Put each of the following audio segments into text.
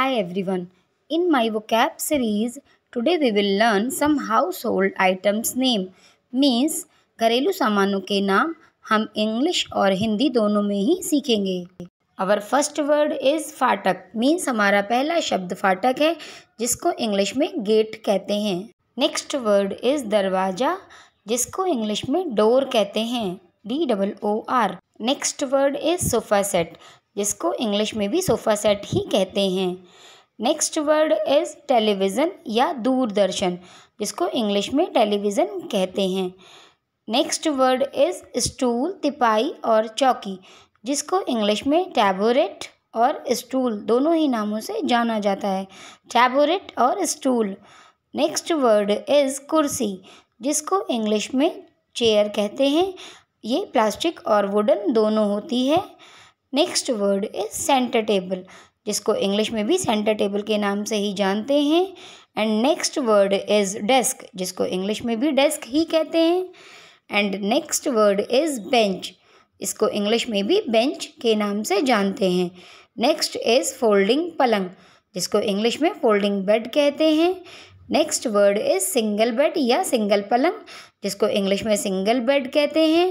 Hi everyone. In my vocab series, today we will learn some household items name means घरेलू सामानों के नाम हम इंग्लिश और हिंदी दोनों में ही सीखेंगे अवर फर्स्ट वर्ड इज़ फाटक मीन्स हमारा पहला शब्द फाटक है जिसको इंग्लिश में गेट कहते हैं नेक्स्ट वर्ड इज़ दरवाज़ा जिसको इंग्लिश में डोर कहते हैं D double O R next word is sofa set जिसको इंग्लिश में भी सोफ़ा सेट ही कहते हैं नेक्स्ट वर्ड इज़ टेलीविज़न या दूरदर्शन जिसको इंग्लिश में टेलीविज़न कहते हैं नेक्स्ट वर्ड इज़ स्टूल तिपाई और चौकी जिसको इंग्लिश में टैबोरेट और स्टूल दोनों ही नामों से जाना जाता है टैबोरेट और स्टूल नेक्स्ट वर्ड इज़ कुर्सी जिसको इंग्लिश में चेयर कहते हैं ये प्लास्टिक और वुडन दोनों होती है next word is centre table जिसको इंग्लिश में भी सेंटर टेबल के नाम से ही जानते हैं and next word is desk जिसको इंग्लिश में भी डेस्क ही कहते हैं and next word is bench इसको इंग्लिश में भी बेंच के नाम से जानते हैं नेक्स्ट इज फोल्डिंग पलंग जिसको इंग्लिश में फोल्डिंग बेड कहते हैं next word is single bed या सिंगल पलंग जिसको इंग्लिश में सिंगल बेड कहते हैं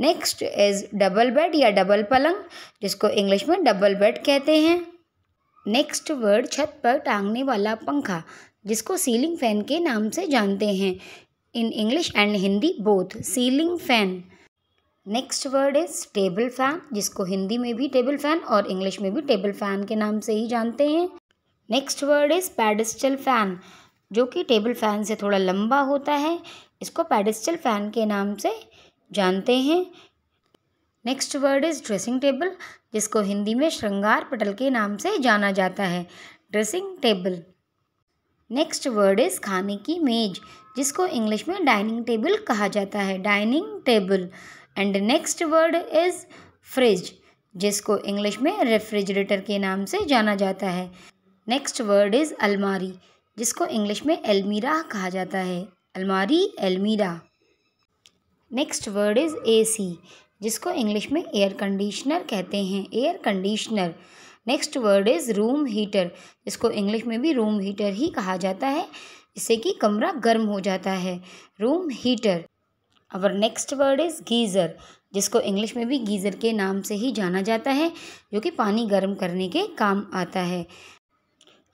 नेक्स्ट इज़ डबल बेड या डबल पलंग जिसको इंग्लिश में डबल बेड कहते हैं नेक्स्ट वर्ड छत पर टांगने वाला पंखा जिसको सीलिंग फैन के नाम से जानते हैं in English and Hindi both ceiling fan next word is table fan जिसको हिंदी में भी टेबल फैन और इंग्लिश में भी टेबल फैन के नाम से ही जानते हैं next word is pedestal fan जो कि टेबल फैन से थोड़ा लंबा होता है इसको पेडिस्टल फैन के नाम से जानते हैं next word is dressing table जिसको हिंदी में श्रृंगार पटल के नाम से जाना जाता है dressing table next word is खाने की मेज जिसको इंग्लिश में डाइनिंग टेबल कहा जाता है dining table and next word is fridge जिसको इंग्लिश में रेफ्रिजरेटर के नाम से जाना जाता है नेक्स्ट वर्ड इज़ अलमारी जिसको इंग्लिश में एलमीरा कहा जाता है अलमारी almirah next word is AC जिसको इंग्लिश में एयर कंडीशनर कहते हैं air conditioner next word is room heater जिसको इंग्लिश में भी रूम हीटर ही कहा जाता है जिससे कि कमरा गर्म हो जाता है रूम हीटर और नेक्स्ट वर्ड इज़ गीज़र जिसको इंग्लिश में भी गीज़र के नाम से ही जाना जाता है जो कि पानी गर्म करने के काम आता है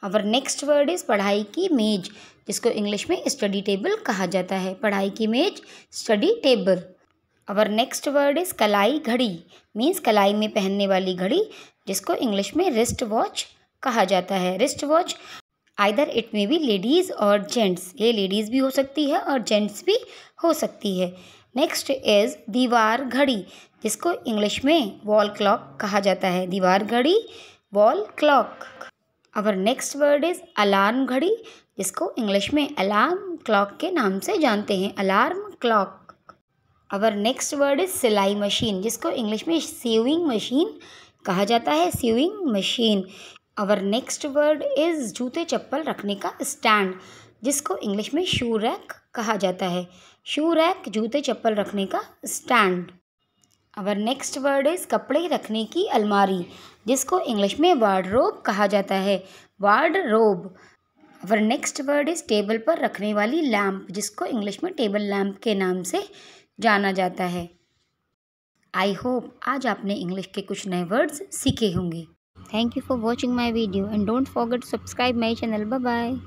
और नेक्स्ट वर्ड इज़ पढ़ाई की मेज जिसको इंग्लिश में स्टडी टेबल कहा जाता है पढ़ाई की मेज study table our next word is कलाई घड़ी मीन्स कलाई में पहनने वाली घड़ी जिसको इंग्लिश में रिस्ट वॉच कहा जाता है रिस्ट वॉच आइदर इट में भी लेडीज़ और जेंट्स ये लेडीज़ भी हो सकती है और जेंट्स भी हो सकती है नेक्स्ट इज़ दीवार घड़ी जिसको इंग्लिश में वॉल क्लॉक कहा जाता है दीवार घड़ी वॉल क्लॉक और नेक्स्ट वर्ड इज़ अलार्म घड़ी जिसको इंग्लिश में अलार्म क्लॉक के नाम से जानते हैं अलार्म क्लॉक और नेक्स्ट वर्ड इज़ सिलाई मशीन जिसको इंग्लिश में सीविंग मशीन कहा जाता है सीविंग मशीन और नेक्स्ट वर्ड इज़ जूते चप्पल रखने का स्टैंड जिसको इंग्लिश में शू रैक कहा जाता है शू रैक जूते चप्पल रखने का stand our next word is कपड़े रखने की अलमारी जिसको इंग्लिश में वार्ड रोब कहा जाता है wardrobe our next word is table पर रखने वाली लैम्प जिसको इंग्लिश में टेबल लैम्प के नाम से जाना जाता है आई होप आज आपने इंग्लिश के कुछ नए वर्ड्स सीखे होंगे thank you for watching my video and don't forget subscribe my channel bye